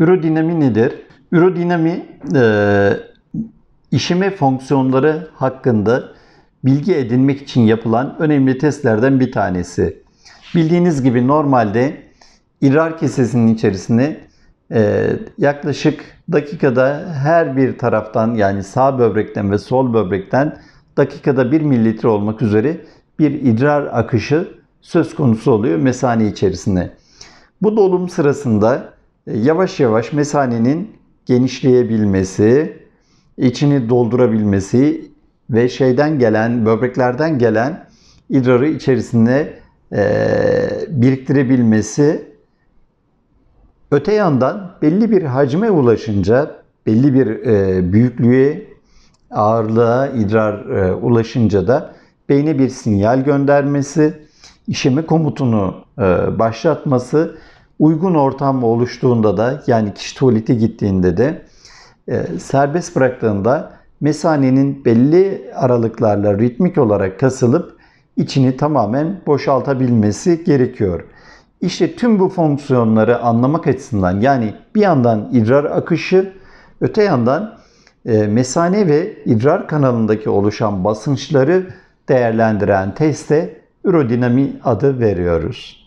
Ürodinami nedir? Ürodinami e, işime fonksiyonları hakkında bilgi edinmek için yapılan önemli testlerden bir tanesi. Bildiğiniz gibi normalde idrar kesesinin içerisine e, yaklaşık dakikada her bir taraftan yani sağ böbrekten ve sol böbrekten dakikada 1 mililitre olmak üzere bir idrar akışı söz konusu oluyor mesane içerisinde. Bu dolum sırasında e, yavaş yavaş mesanenin genişleyebilmesi, içini doldurabilmesi ve şeyden gelen, böbreklerden gelen idrarı içerisinde e, biriktirebilmesi. Öte yandan belli bir hacme ulaşınca, belli bir e, büyüklüğe, ağırlığa idrar e, ulaşınca da beyne bir sinyal göndermesi, işeme komutunu e, başlatması Uygun ortam oluştuğunda da yani kişi tuvalete gittiğinde de e, serbest bıraktığında mesanenin belli aralıklarla ritmik olarak kasılıp içini tamamen boşaltabilmesi gerekiyor. İşte tüm bu fonksiyonları anlamak açısından yani bir yandan idrar akışı, öte yandan e, mesane ve idrar kanalındaki oluşan basınçları değerlendiren teste ürodinami adı veriyoruz.